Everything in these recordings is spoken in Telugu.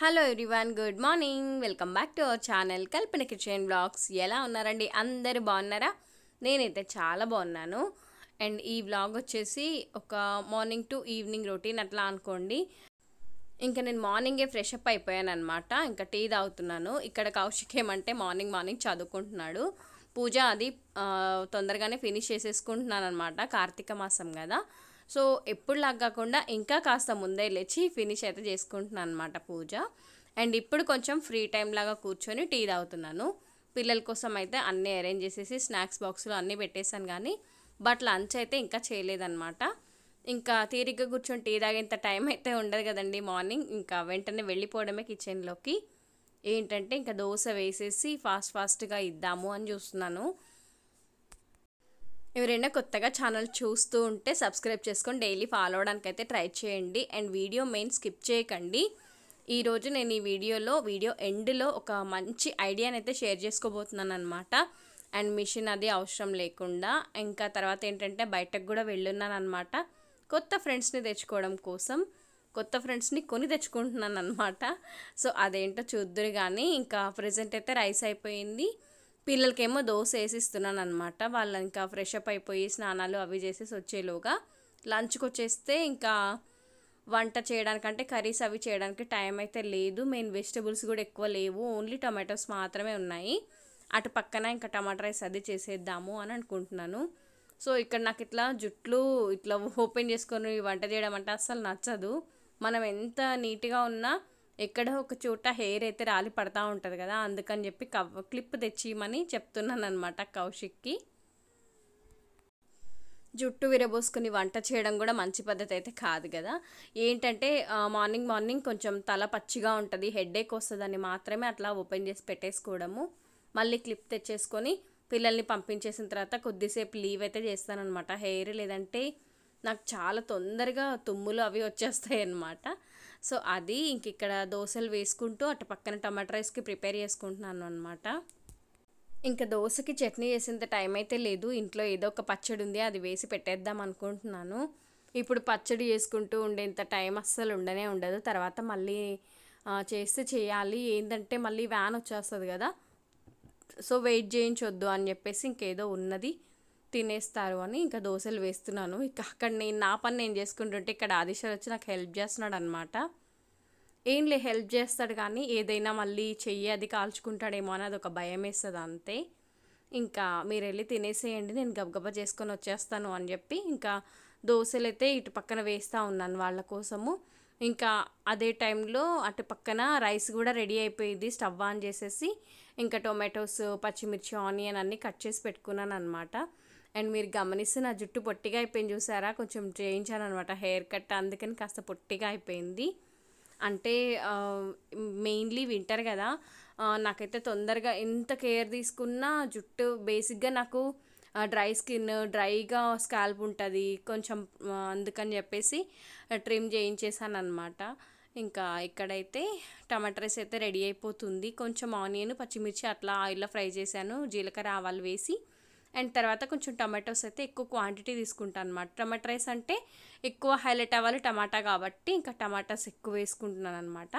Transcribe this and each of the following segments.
hello everyone good morning welcome back to our channel Kalpana kitchen blogs ఎలా ఉన్నారండి అందరు బాగున్నారా నేనైతే చాలా బాగున్నాను అండ్ ఈ బ్లాగ్ వచ్చేసి ఒక మార్నింగ్ టు ఈవినింగ్ రొటీన్ అట్లా అనుకోండి ఇంకా నేను మార్నింగే ఫ్రెష్ అప్ అయిపోయాను అనమాట ఇంకా టీ తాగుతున్నాను ఇక్కడ కౌశిక్ ఏమంటే మార్నింగ్ మార్నింగ్ చదువుకుంటున్నాడు పూజ అది తొందరగానే ఫినిష్ చేసేసుకుంటున్నాను అనమాట కార్తీక మాసం కదా సో ఎప్పుడులాగా కాకుండా ఇంకా కాస్త ముందే లేచి ఫినిష్ అయితే చేసుకుంటున్నాను అనమాట పూజ అండ్ ఇప్పుడు కొంచెం ఫ్రీ టైం లాగా కూర్చొని టీ తాగుతున్నాను పిల్లల కోసం అయితే అన్నీ అరేంజ్ చేసేసి స్నాక్స్ బాక్సులు అన్నీ పెట్టేశాను కానీ బట్ లంచ్ అయితే ఇంకా చేయలేదన్నమాట ఇంకా తీరిగ్గా కూర్చొని టీ తాగేంత టైం అయితే ఉండదు కదండి మార్నింగ్ ఇంకా వెంటనే వెళ్ళిపోవడమే కిచెన్లోకి ఏంటంటే ఇంకా దోశ వేసేసి ఫాస్ట్ ఫాస్ట్గా ఇద్దాము అని చూస్తున్నాను ఎవరైనా కొత్తగా ఛానల్ చూస్తూ ఉంటే సబ్స్క్రైబ్ చేసుకొని డైలీ ఫాలో అవడానికి అయితే ట్రై చేయండి అండ్ వీడియో మెయిన్ స్కిప్ చేయకండి ఈరోజు నేను ఈ వీడియోలో వీడియో ఎండ్లో ఒక మంచి ఐడియాని అయితే షేర్ చేసుకోబోతున్నాను అనమాట అండ్ మిషన్ అది అవసరం లేకుండా ఇంకా తర్వాత ఏంటంటే బయటకు కూడా వెళ్ళున్నాను అనమాట కొత్త ఫ్రెండ్స్ని తెచ్చుకోవడం కోసం కొత్త ఫ్రెండ్స్ని కొని తెచ్చుకుంటున్నాను అనమాట సో అదేంటో చూద్దురు కానీ ఇంకా ప్రజెంట్ అయితే రైస్ అయిపోయింది పిల్లలకేమో దోశ వేసిస్తున్నాను అనమాట వాళ్ళు ఇంకా ఫ్రెష్ అప్ అయిపోయి స్నానాలు అవి చేసేసి వచ్చేలోగా లంచ్కి వచ్చేస్తే ఇంకా వంట చేయడానికంటే కర్రీస్ అవి చేయడానికి టైం అయితే లేదు మెయిన్ వెజిటబుల్స్ కూడా ఎక్కువ లేవు ఓన్లీ టొమాటోస్ మాత్రమే ఉన్నాయి అటు పక్కన ఇంకా టమాటా రైస్ అది చేసేద్దాము అని అనుకుంటున్నాను సో ఇక్కడ నాకు ఇట్లా జుట్లు ఇట్లా ఓపెన్ చేసుకొని వంట చేయడం అంటే అస్సలు నచ్చదు మనం ఎంత నీట్గా ఉన్నా ఎక్కడో ఒక చోట హెయిర్ అయితే రాలి పడతా ఉంటుంది కదా అందుకని చెప్పి కవ్ క్లిప్ తెచ్చిమని చెప్తున్నాను అనమాట కౌశిక్కి జుట్టు విరబోసుకుని వంట చేయడం కూడా మంచి పద్ధతి అయితే కాదు కదా ఏంటంటే మార్నింగ్ మార్నింగ్ కొంచెం తల పచ్చిగా ఉంటుంది హెడ్ఏక్ వస్తుందని మాత్రమే అట్లా ఓపెన్ చేసి పెట్టేసుకోవడము మళ్ళీ క్లిప్ తెచ్చేసుకొని పిల్లల్ని పంపించేసిన తర్వాత కొద్దిసేపు లీవ్ అయితే చేస్తానమాట హెయిర్ లేదంటే నాకు చాలా తొందరగా తుమ్ములు అవి వచ్చేస్తాయి అన్నమాట సో అది ఇంక ఇక్కడ దోశలు వేసుకుంటూ అటు పక్కన టమాటా రైస్కి ప్రిపేర్ చేసుకుంటున్నాను అనమాట ఇంకా దోశకి చట్నీ చేసేంత టైం అయితే లేదు ఇంట్లో ఏదో ఒక పచ్చడి ఉంది అది వేసి పెట్టేద్దాం అనుకుంటున్నాను ఇప్పుడు పచ్చడి చేసుకుంటూ ఉండేంత టైం అస్సలు ఉండనే ఉండదు తర్వాత మళ్ళీ చేస్తే చేయాలి ఏంటంటే మళ్ళీ వ్యాన్ వచ్చేస్తుంది కదా సో వెయిట్ చేయించొద్దు అని చెప్పేసి ఇంకేదో ఉన్నది తినేస్తారు అని ఇంకా దోశలు వేస్తున్నాను ఇక అక్కడ నేను నా పని నేను చేసుకుంటుంటే ఇక్కడ ఆదిశ్వర్ వచ్చి నాకు హెల్ప్ చేస్తున్నాడు అనమాట ఏం లే హెల్ప్ చేస్తాడు కానీ ఏదైనా మళ్ళీ చెయ్యి అది కాల్చుకుంటాడేమో అని అది ఒక భయం వేస్తుంది అంతే ఇంకా మీరు వెళ్ళి తినేసేయండి నేను గబగబా చేసుకొని వచ్చేస్తాను అని చెప్పి ఇంకా దోశలు అయితే ఇటు పక్కన వేస్తూ ఉన్నాను వాళ్ళ కోసము ఇంకా అదే టైంలో అటు పక్కన రైస్ కూడా రెడీ అయిపోయింది స్టవ్ ఆన్ చేసేసి ఇంకా టొమాటోస్ పచ్చిమిర్చి ఆనియన్ అన్నీ కట్ చేసి పెట్టుకున్నాను అనమాట అండ్ మీరు గమనిస్తే నా జుట్టు పొట్టిగా అయిపోయింది చూసారా కొంచెం చేయించాను అనమాట హెయిర్ కట్ అందుకని కాస్త పొట్టిగా అయిపోయింది అంటే మెయిన్లీ వింటర్ కదా నాకైతే తొందరగా ఎంత కేర్ తీసుకున్నా జుట్టు బేసిక్గా నాకు డ్రై స్కిన్ డ్రైగా స్కాల్ప్ ఉంటుంది కొంచెం అందుకని చెప్పేసి ట్రిమ్ చేయించేసాను అనమాట ఇంకా ఇక్కడైతే టమాటా రైస్ అయితే రెడీ అయిపోతుంది కొంచెం ఆనియన్ పచ్చిమిర్చి అట్లా ఆయిల్లో ఫ్రై చేశాను జీలకర్ర ఆవాలు వేసి అండ్ తర్వాత కొంచెం టమాటోస్ అయితే ఎక్కువ క్వాంటిటీ తీసుకుంటాను అనమాట టమాటా రైస్ అంటే ఎక్కువ హైలైట్ అవ్వాలి టమాటా కాబట్టి ఇంకా టమాటాస్ ఎక్కువ వేసుకుంటున్నాను అనమాట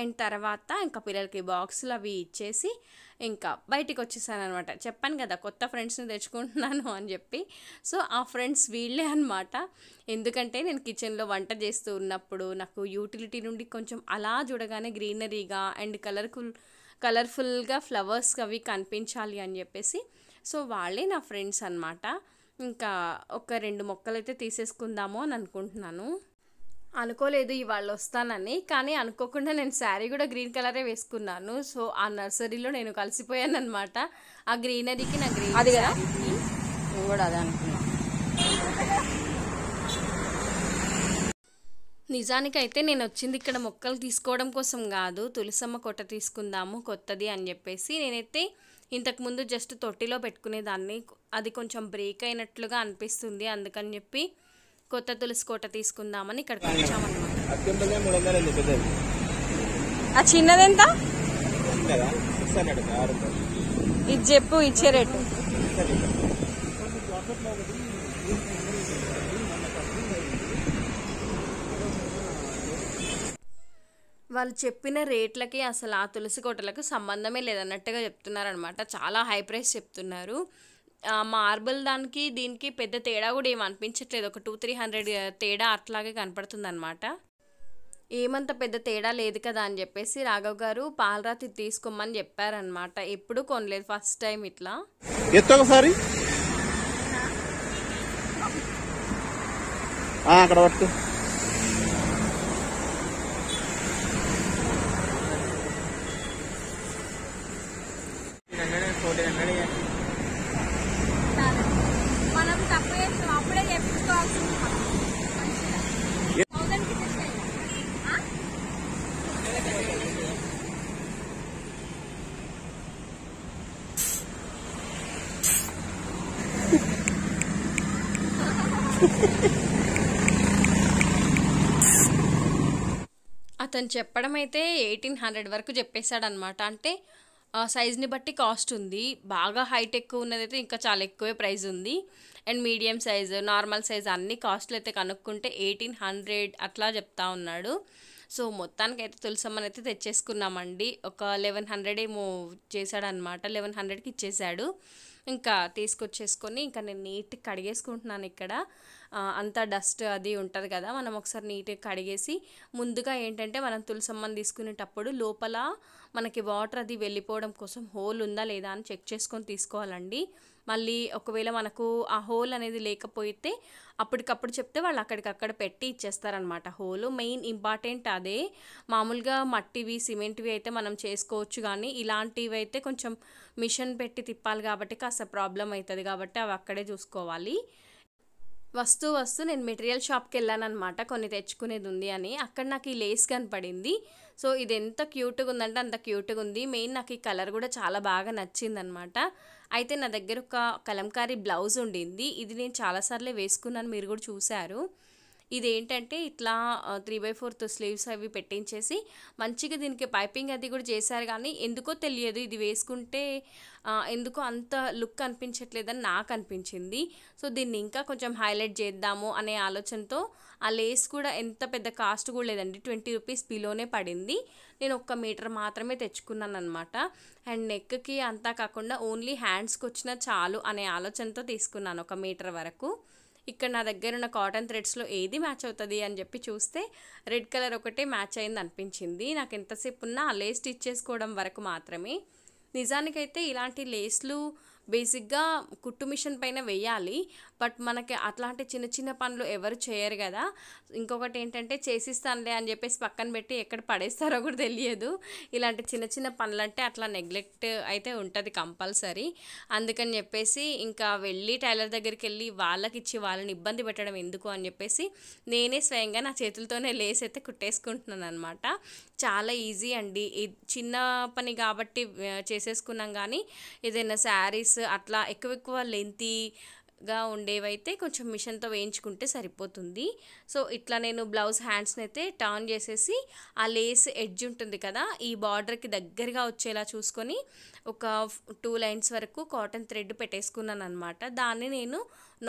అండ్ తర్వాత ఇంకా పిల్లలకి బాక్సులు అవి ఇచ్చేసి ఇంకా బయటికి వచ్చేసాను అనమాట చెప్పాను కదా కొత్త ఫ్రెండ్స్ని తెచ్చుకుంటున్నాను అని చెప్పి సో ఆ ఫ్రెండ్స్ వీళ్ళే అనమాట ఎందుకంటే నేను కిచెన్లో వంట చేస్తూ ఉన్నప్పుడు నాకు యూటిలిటీ నుండి కొంచెం అలా చూడగానే గ్రీనరీగా అండ్ కలర్ఫుల్ కలర్ఫుల్గా ఫ్లవర్స్ అవి కనిపించాలి అని చెప్పేసి సో వాళ్ళే నా ఫ్రెండ్స్ అనమాట ఇంకా ఒక రెండు మొక్కలు అయితే తీసేసుకుందాము అని అనుకుంటున్నాను అనుకోలేదు ఇవాళ వస్తానని కానీ అనుకోకుండా నేను శారీ కూడా గ్రీన్ కలరే వేసుకున్నాను సో ఆ నర్సరీలో నేను కలిసిపోయాను అనమాట ఆ గ్రీనరీకి నా గ్రీన్ అది కూడా అదే అనుకున్నాను నిజానికైతే నేను వచ్చింది ఇక్కడ మొక్కలు తీసుకోవడం కోసం కాదు తులసమ్మ కొట్ట తీసుకుందాము కొత్తది అని చెప్పేసి నేనైతే ఇంతకుముందు జస్ట్ తొట్టిలో పెట్టుకునేదాన్ని అది కొంచెం బ్రేక్ అయినట్లుగా అనిపిస్తుంది అందుకని చెప్పి కొత్త తులసి కోట తీసుకుందామని ఇక్కడికి వచ్చామన్నమాట చిన్నది ఎంత ఇది చెప్పు ఇచ్చే రేటు వాళ్ళు చెప్పిన రేట్లకి అసలు ఆ తులసి కోటలకు సంబంధమే లేదన్నట్టుగా చెప్తున్నారనమాట చాలా హై ప్రైస్ చెప్తున్నారు మార్బుల్ దానికి దీనికి పెద్ద తేడా కూడా ఏం అనిపించట్లేదు ఒక టూ త్రీ హండ్రెడ్ తేడా అట్లాగే కనపడుతుంది అనమాట ఏమంత పెద్ద తేడా లేదు కదా అని చెప్పేసి రాఘవ్ గారు పాలరాతి తీసుకోమని చెప్పారనమాట ఎప్పుడు కొనలేదు ఫస్ట్ టైం ఇట్లా అక్కడ మనం అప్పుడే అతను చెప్పడం అయితే ఎయిటీన్ హండ్రెడ్ వరకు చెప్పేశాడనమాట అంటే సైజ్ని బట్టి కాస్ట్ ఉంది బాగా హైట్ ఎక్కువ ఉన్నదైతే ఇంకా చాలా ఎక్కువే ప్రైస్ ఉంది and medium size normal size అన్ని కాస్ట్లు అయితే కనుక్కుంటే ఎయిటీన్ హండ్రెడ్ అట్లా చెప్తా ఉన్నాడు సో మొత్తానికి మొత్తానికైతే తులసమ్మని అయితే తెచ్చేసుకున్నామండి ఒక లెవెన్ హండ్రెడ్ ఏమో అనమాట లెవెన్ హండ్రెడ్కి ఇచ్చేసాడు ఇంకా తీసుకొచ్చేసుకొని ఇంకా నేను నీట్గా కడిగేసుకుంటున్నాను ఇక్కడ అంతా డస్ట్ అది ఉంటుంది కదా మనం ఒకసారి నీట్గా కడిగేసి ముందుగా ఏంటంటే మనం తులసమ్మని తీసుకునేటప్పుడు లోపల మనకి వాటర్ అది వెళ్ళిపోవడం కోసం హోల్ ఉందా లేదా అని చెక్ చేసుకొని తీసుకోవాలండి మళ్ళీ ఒకవేళ మనకు ఆ హోల్ అనేది లేకపోతే అప్పటికప్పుడు చెప్తే వాళ్ళు అక్కడికక్కడ పెట్టి ఇచ్చేస్తారనమాట హోలు మెయిన్ ఇంపార్టెంట్ అదే మామూలుగా మట్టివి సిమెంట్వి అయితే మనం చేసుకోవచ్చు కానీ ఇలాంటివి అయితే కొంచెం మిషన్ పెట్టి తిప్పాలి కాబట్టి కాస్త ప్రాబ్లం అవుతుంది కాబట్టి అవి అక్కడే చూసుకోవాలి వస్తూ వస్తూ నేను మెటీరియల్ షాప్కి వెళ్ళాను అనమాట కొన్ని తెచ్చుకునేది ఉంది అని అక్కడ నాకు ఈ లేస్ కనపడింది సో ఇది ఎంత క్యూట్గా ఉందంటే అంత క్యూట్గా ఉంది మెయిన్ నాకు ఈ కలర్ కూడా చాలా బాగా నచ్చిందనమాట అయితే నా దగ్గర ఒక కలంకారీ బ్లౌజ్ ఉండింది ఇది నేను చాలాసార్లు వేసుకున్నాను మీరు కూడా చూశారు ఇదేంటంటే ఇట్లా త్రీ బై ఫోర్త్ స్లీవ్స్ అవి పెట్టించేసి మంచిగా దీనికి పైపింగ్ అది కూడా చేశారు కానీ ఎందుకో తెలియదు ఇది వేసుకుంటే ఎందుకో అంత లుక్ అనిపించట్లేదని నాకు అనిపించింది సో దీన్ని ఇంకా కొంచెం హైలైట్ చేద్దాము అనే ఆలోచనతో ఆ లేస్ కూడా ఎంత పెద్ద కాస్ట్ కూడా లేదండి ట్వంటీ రూపీస్ బిలోనే పడింది నేను ఒక్క మీటర్ మాత్రమే తెచ్చుకున్నాను అనమాట అండ్ నెక్కి అంతా కాకుండా ఓన్లీ హ్యాండ్స్కి వచ్చిన చాలు అనే ఆలోచనతో తీసుకున్నాను ఒక మీటర్ వరకు ఇక్కడ నా దగ్గర ఉన్న కాటన్ థ్రెడ్స్లో ఏది మ్యాచ్ అవుతుంది అని చెప్పి చూస్తే రెడ్ కలర్ ఒకటే మ్యాచ్ అయింది అనిపించింది నాకు ఎంతసేపు ఉన్నా అలే స్టిచ్ చేసుకోవడం వరకు మాత్రమే నిజానికైతే ఇలాంటి లేస్లు బేసిక్గా కుట్టు మిషన్ పైన వేయాలి బట్ మనకి అట్లాంటి చిన్న చిన్న పనులు ఎవరు చేయరు కదా ఇంకొకటి ఏంటంటే చేసిస్తానులే అని చెప్పేసి పక్కన పెట్టి ఎక్కడ పడేస్తారో కూడా తెలియదు ఇలాంటి చిన్న చిన్న పనులంటే అట్లా నెగ్లెక్ట్ అయితే ఉంటుంది కంపల్సరీ అందుకని చెప్పేసి ఇంకా వెళ్ళి టైలర్ దగ్గరికి వెళ్ళి వాళ్ళకి ఇచ్చి వాళ్ళని ఇబ్బంది పెట్టడం ఎందుకు అని చెప్పేసి నేనే స్వయంగా నా చేతులతోనే లేస్ అయితే కుట్టేసుకుంటున్నాను అనమాట చాలా ఈజీ అండి చిన్న పని కాబట్టి చేసేసుకున్నాం కానీ ఏదైనా శారీస్ అట్లా ఎక్కువ ఎక్కువ లెంతీ గా ఉండేవైతే కొంచెం మిషన్తో వేయించుకుంటే సరిపోతుంది సో ఇట్లా నేను బ్లౌజ్ హ్యాండ్స్ని అయితే టర్న్ చేసేసి ఆ లేస్ ఎడ్జ్ ఉంటుంది కదా ఈ బార్డర్కి దగ్గరగా వచ్చేలా చూసుకొని ఒక టూ లైన్స్ వరకు కాటన్ థ్రెడ్ పెట్టేసుకున్నాను అనమాట దాన్ని నేను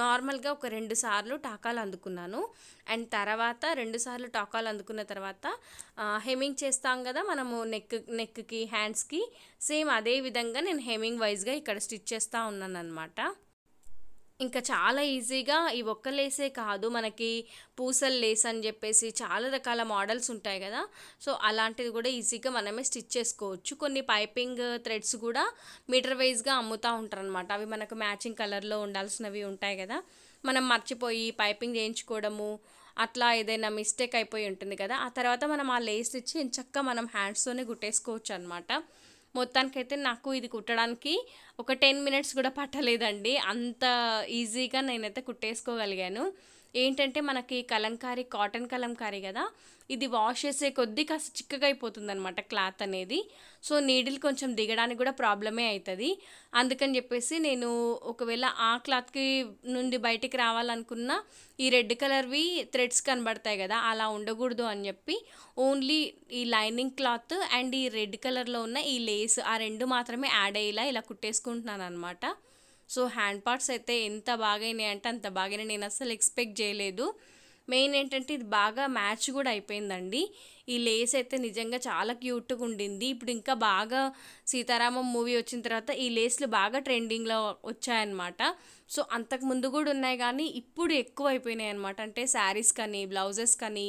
నార్మల్గా ఒక రెండు సార్లు టాకాలు అందుకున్నాను అండ్ తర్వాత రెండు సార్లు టాకాలు అందుకున్న తర్వాత హెమింగ్ చేస్తాం కదా మనము నెక్ నెక్కి హ్యాండ్స్కి సేమ్ అదే విధంగా నేను హెమింగ్ వైజ్గా ఇక్కడ స్టిచ్ చేస్తూ ఉన్నాను అనమాట ఇంకా చాలా ఈజీగా ఈ ఒక్క లేసే కాదు మనకి పూసల లేస్ అని చెప్పేసి చాలా రకాల మోడల్స్ ఉంటాయి కదా సో అలాంటిది కూడా ఈజీగా మనమే స్టిచ్ చేసుకోవచ్చు కొన్ని పైపింగ్ థ్రెడ్స్ కూడా మీటర్ వైజ్గా అమ్ముతూ ఉంటారు అనమాట అవి మనకు మ్యాచింగ్ కలర్లో ఉండాల్సినవి ఉంటాయి కదా మనం మర్చిపోయి పైపింగ్ చేయించుకోవడము అట్లా ఏదైనా మిస్టేక్ అయిపోయి ఉంటుంది కదా ఆ తర్వాత మనం ఆ లేస్ ఇచ్చి చక్క మనం హ్యాండ్స్తోనే కుట్టేసుకోవచ్చు అనమాట మొత్తానికైతే నాకు ఇది కుట్టడానికి ఒక టెన్ మినిట్స్ కూడా పట్టలేదండి అంత ఈజీగా నేనైతే కుట్టేసుకోగలిగాను ఏంటంటే మనకి కలంకారీ కాటన్ కలంకారీ కదా ఇది వాష్ చేసే కొద్దీ కాస్త చిక్కగైపోతుంది అనమాట క్లాత్ అనేది సో నీడిల్ కొంచెం దిగడానికి కూడా ప్రాబ్లమే అవుతుంది అందుకని చెప్పేసి నేను ఒకవేళ ఆ క్లాత్కి నుండి బయటికి రావాలనుకున్నా ఈ రెడ్ కలర్వి థ్రెడ్స్ కనబడతాయి కదా అలా ఉండకూడదు అని చెప్పి ఓన్లీ ఈ లైనింగ్ క్లాత్ అండ్ ఈ రెడ్ కలర్లో ఉన్న ఈ లేస్ ఆ రెండు మాత్రమే యాడ్ అయ్యేలా ఇలా కుట్టేసుకుంటున్నాను అనమాట సో హ్యాండ్ పార్ట్స్ అయితే ఎంత బాగైనాయి అంటే అంత బాగైనాయి నేను అసలు ఎక్స్పెక్ట్ చేయలేదు మెయిన్ ఏంటంటే ఇది బాగా మ్యాచ్ కూడా అయిపోయిందండి ఈ లేస్ అయితే నిజంగా చాలా క్యూట్గా ఉండింది ఇప్పుడు ఇంకా బాగా సీతారామం మూవీ వచ్చిన తర్వాత ఈ లేస్లు బాగా ట్రెండింగ్లో వచ్చాయన్నమాట సో అంతకుముందు కూడా ఉన్నాయి కానీ ఇప్పుడు ఎక్కువ అయిపోయినాయి అనమాట అంటే శారీస్ కానీ బ్లౌజెస్ కానీ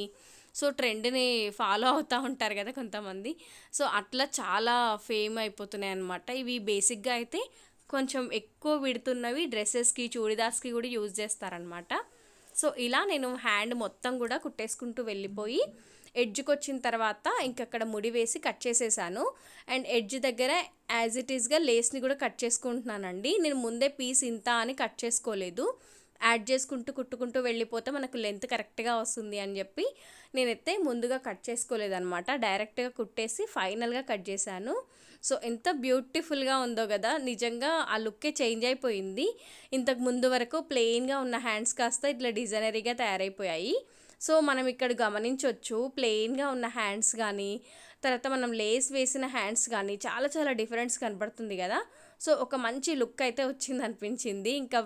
సో ట్రెండ్ని ఫాలో అవుతూ ఉంటారు కదా కొంతమంది సో అట్లా చాలా ఫేమ్ అయిపోతున్నాయి అనమాట ఇవి బేసిక్గా అయితే కొంచెం ఎక్కువ విడుతున్నవి డ్రెస్సెస్కి చూడిదార్స్కి కూడా యూజ్ చేస్తారనమాట సో ఇలా నేను హ్యాండ్ మొత్తం కూడా కుట్టేసుకుంటూ వెళ్ళిపోయి ఎడ్జ్కి వచ్చిన తర్వాత ఇంకక్కడ ముడి వేసి కట్ చేసేసాను అండ్ ఎడ్జ్ దగ్గర యాజ్ ఇట్ ఈస్గా లేస్ని కూడా కట్ చేసుకుంటున్నానండి నేను ముందే పీస్ ఇంత అని కట్ చేసుకోలేదు యాడ్ చేసుకుంటూ కుట్టుకుంటూ వెళ్ళిపోతే మనకు లెంత్ కరెక్ట్గా వస్తుంది అని చెప్పి నేనైతే ముందుగా కట్ చేసుకోలేదనమాట డైరెక్ట్గా కుట్టేసి ఫైనల్గా కట్ చేశాను సో ఎంత బ్యూటిఫుల్గా ఉందో కదా నిజంగా ఆ లుక్కే చేంజ్ అయిపోయింది ఇంతకు ముందు వరకు ప్లెయిన్గా ఉన్న హ్యాండ్స్ కాస్త ఇట్లా డిజైనరీగా తయారైపోయాయి సో మనం ఇక్కడ గమనించవచ్చు ప్లెయిన్గా ఉన్న హ్యాండ్స్ కానీ తర్వాత మనం లేస్ వేసిన హ్యాండ్స్ కానీ చాలా చాలా డిఫరెన్స్ కనబడుతుంది కదా సో ఒక మంచి లుక్ అయితే వచ్చింది అనిపించింది ఇంకా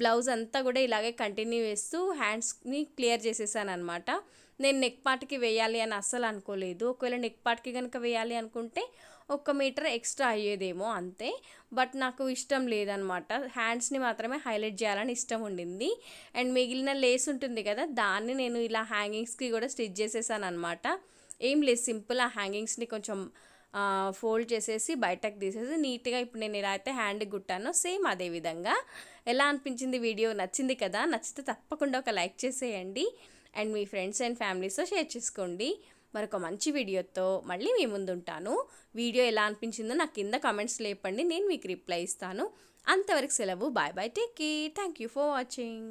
బ్లౌజ్ అంతా కూడా ఇలాగే కంటిన్యూ వేస్తూ హ్యాండ్స్ని క్లియర్ చేసేసాను అనమాట నేను నెక్ పార్ట్కి వేయాలి అని అస్సలు అనుకోలేదు ఒకవేళ నెక్ పార్ట్కి కనుక వేయాలి అనుకుంటే ఒక్క మీటర్ ఎక్స్ట్రా అయ్యేదేమో అంతే బట్ నాకు ఇష్టం లేదనమాట హ్యాండ్స్ని మాత్రమే హైలైట్ చేయాలని ఇష్టం ఉండింది అండ్ మిగిలిన లేస్ ఉంటుంది కదా దాన్ని నేను ఇలా హ్యాంగింగ్స్కి కూడా స్టిచ్ చేసేసాను అనమాట ఏం లేదు సింపుల్ ఆ హ్యాంగింగ్స్ని కొంచెం ఫోల్డ్ చేసేసి బయటకు తీసేసి నీట్గా ఇప్పుడు నేను ఎలా అయితే హ్యాండ్కి కుట్టానో సేమ్ అదే విధంగా ఎలా అనిపించింది వీడియో నచ్చింది కదా నచ్చితే తప్పకుండా ఒక లైక్ చేసేయండి అండ్ మీ ఫ్రెండ్స్ అండ్ ఫ్యామిలీస్తో షేర్ చేసుకోండి మరొక మంచి వీడియోతో మళ్ళీ మీ ఉంటాను వీడియో ఎలా అనిపించిందో నాకు కింద కామెంట్స్ లేపండి నేను మీకు రిప్లై ఇస్తాను అంతవరకు సెలవు bye bye take care thank you for watching